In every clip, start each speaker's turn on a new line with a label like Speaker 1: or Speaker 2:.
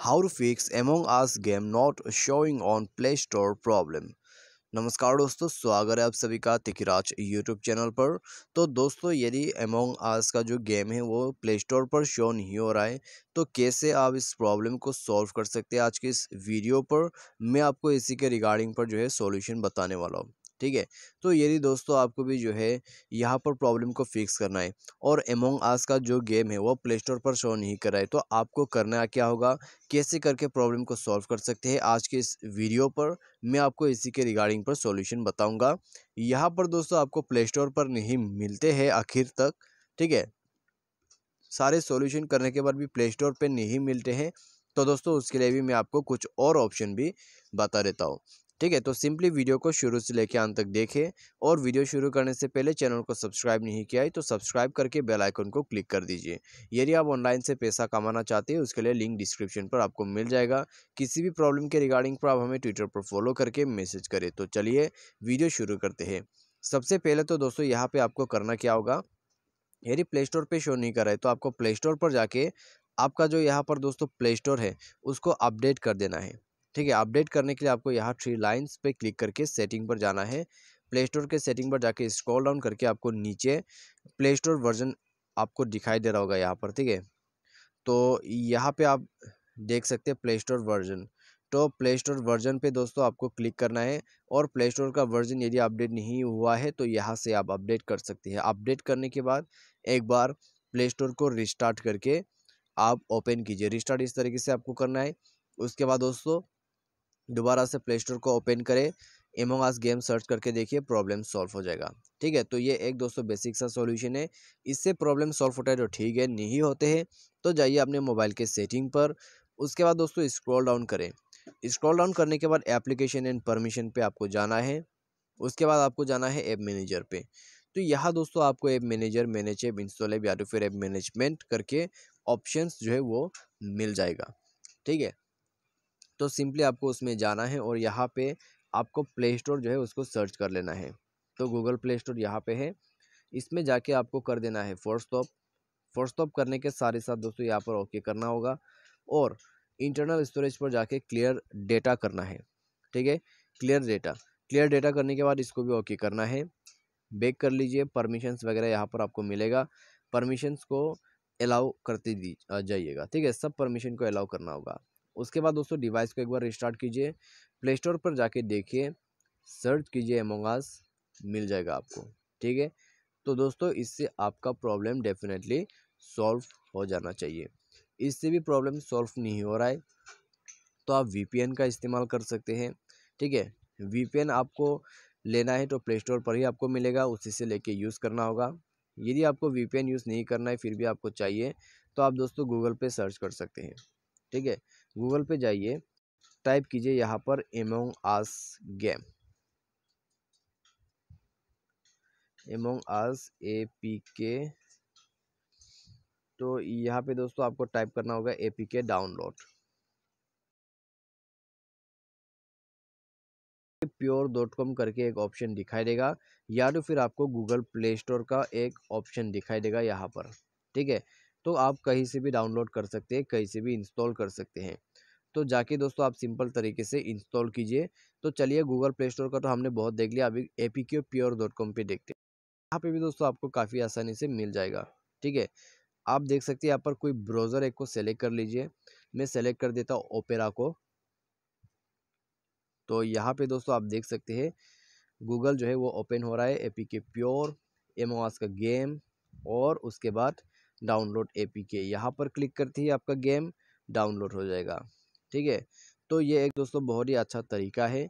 Speaker 1: how to fix among us game not showing on play store problem नमस्कार दोस्तों स्वागत है आप सभी का तिकराज यूट्यूब चैनल पर तो दोस्तों यदि एमोंग आस का जो गेम है वो प्ले स्टोर पर शो नहीं हो रहा है तो कैसे आप इस प्रॉब्लम को सॉल्व कर सकते हैं आज के इस वीडियो पर मैं आपको इसी के रिगार्डिंग पर जो है सोल्यूशन बताने वाला हूँ ठीक है तो यदि दोस्तों आपको भी जो है यहाँ पर प्रॉब्लम को फिक्स करना है और एमोंग आस का जो गेम है वो प्ले स्टोर पर शो नहीं कर रहा है तो आपको करना क्या होगा कैसे करके प्रॉब्लम को सॉल्व कर सकते हैं आज के इस वीडियो पर मैं आपको इसी के रिगार्डिंग पर सॉल्यूशन बताऊंगा यहाँ पर दोस्तों आपको प्ले स्टोर पर नहीं मिलते हैं आखिर तक ठीक है सारे सोल्यूशन करने के बाद भी प्ले स्टोर पर नहीं मिलते हैं तो दोस्तों उसके लिए भी मैं आपको कुछ और ऑप्शन भी बता देता हूँ ठीक है तो सिंपली वीडियो को शुरू से लेकर अंत तक देखें और वीडियो शुरू करने से पहले चैनल को सब्सक्राइब नहीं किया है तो सब्सक्राइब करके बेल आइकन को क्लिक कर दीजिए यदि आप ऑनलाइन से पैसा कमाना चाहते हैं उसके लिए लिंक डिस्क्रिप्शन पर आपको मिल जाएगा किसी भी प्रॉब्लम के रिगार्डिंग पर आप हमें ट्विटर पर फॉलो करके मैसेज करें तो चलिए वीडियो शुरू करते हैं सबसे पहले तो दोस्तों यहाँ पर आपको करना क्या होगा यदि प्ले स्टोर पर शो नहीं कर रहे तो आपको प्ले स्टोर पर जाके आपका जो यहाँ पर दोस्तों प्ले स्टोर है उसको अपडेट कर देना है ठीक है अपडेट करने के लिए आपको यहाँ थ्री लाइन्स पे क्लिक करके सेटिंग पर जाना है प्ले स्टोर के सेटिंग पर जाके स्क्रॉल डाउन करके आपको नीचे प्ले स्टोर वर्जन आपको दिखाई दे रहा होगा यहाँ पर ठीक है तो यहाँ पे आप देख सकते हैं प्ले स्टोर वर्जन तो प्ले स्टोर वर्जन पे दोस्तों आपको क्लिक करना है और प्ले स्टोर का वर्जन यदि अपडेट नहीं हुआ है तो यहाँ से आप अपडेट कर सकते हैं अपडेट करने के बाद एक बार प्ले स्टोर को रिस्टार्ट करके आप ओपन कीजिए रिस्टार्ट इस तरीके से आपको करना है उसके बाद दोस्तों दोबारा से प्ले स्टोर को ओपन करें एमोंग आस गेम सर्च करके देखिए प्रॉब्लम सॉल्व हो जाएगा ठीक है तो ये एक दोस्तों बेसिक सा सॉल्यूशन है इससे प्रॉब्लम सॉल्व होता है तो ठीक है नहीं होते हैं तो जाइए अपने मोबाइल के सेटिंग पर उसके बाद दोस्तों स्क्रॉल डाउन करें स्क्रॉल डाउन करने के बाद एप्लीकेशन एंड परमिशन पे आपको जाना है उसके बाद आपको जाना है ऐप मैनेजर पे तो यहाँ दोस्तों आपको app manager manage app install app या तो फिर ऐप मैनेजमेंट करके ऑप्शंस जो है वो मिल जाएगा ठीक है तो सिंपली आपको उसमें जाना है और यहाँ पे आपको प्ले स्टोर जो है उसको सर्च कर लेना है तो गूगल प्ले स्टोर यहाँ पे है इसमें जाके आपको कर देना है फोर स्टॉप फोर स्टॉप करने के साथ ही साथ दोस्तों यहाँ पर ओके करना होगा और इंटरनल स्टोरेज पर जाके क्लियर डेटा करना है ठीक है क्लियर डेटा क्लियर डेटा करने के बाद इसको भी ओके करना है बेक कर लीजिए परमिशंस वगैरह यहाँ पर आपको मिलेगा परमिशंस को अलाउ करते दी जाइएगा ठीक है सब परमिशन को अलाउ करना होगा उसके बाद दोस्तों डिवाइस को एक बार रिस्टार्ट कीजिए प्ले स्टोर पर जाके देखिए सर्च कीजिए एमोंगास मिल जाएगा आपको ठीक है तो दोस्तों इससे आपका प्रॉब्लम डेफिनेटली सॉल्व हो जाना चाहिए इससे भी प्रॉब्लम सॉल्व नहीं हो रहा है तो आप वी का इस्तेमाल कर सकते हैं ठीक है वी आपको लेना है तो प्ले स्टोर पर ही आपको मिलेगा उसी से लेके यूज़ करना होगा यदि आपको वी यूज़ नहीं करना है फिर भी आपको चाहिए तो आप दोस्तों गूगल पे सर्च कर सकते हैं ठीक है गूगल पे जाइए टाइप कीजिए यहाँ पर among us game among us A P K तो यहाँ पे दोस्तों आपको टाइप करना होगा A P K download pure dot com करके एक ऑप्शन दिखाई देगा या तो फिर आपको गूगल प्ले स्टोर का एक ऑप्शन दिखाई देगा यहाँ पर ठीक है तो आप कहीं से भी डाउनलोड कर सकते हैं कहीं से भी इंस्टॉल कर सकते हैं तो जाके दोस्तों आप सिंपल तरीके से इंस्टॉल कीजिए तो चलिए गूगल प्ले स्टोर का तो हमने बहुत देख लिया अभी A P Q pure dot com पर देखते हैं यहाँ पे भी दोस्तों आपको काफ़ी आसानी से मिल जाएगा ठीक है आप देख सकते हैं यहाँ पर कोई ब्राउज़र एक को सेलेक्ट कर लीजिए मैं सेलेक्ट कर देता हूँ ओपेरा को तो यहाँ पे दोस्तों आप देख सकते हैं गूगल जो है वो ओपन हो रहा है ए पी के प्योर एमओआस का गेम और उसके बाद डाउनलोड ए पी के यहाँ पर क्लिक करते ही आपका गेम डाउनलोड हो जाएगा ठीक है तो ये एक दोस्तों बहुत ही अच्छा तरीका है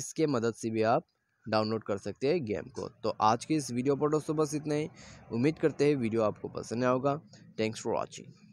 Speaker 1: इसके मदद से भी आप डाउनलोड कर सकते हैं गेम को तो आज की इस वीडियो पर दोस्तों बस इतना ही उम्मीद करते हैं वीडियो आपको पसंद आया होगा थैंक्स फॉर वॉचिंग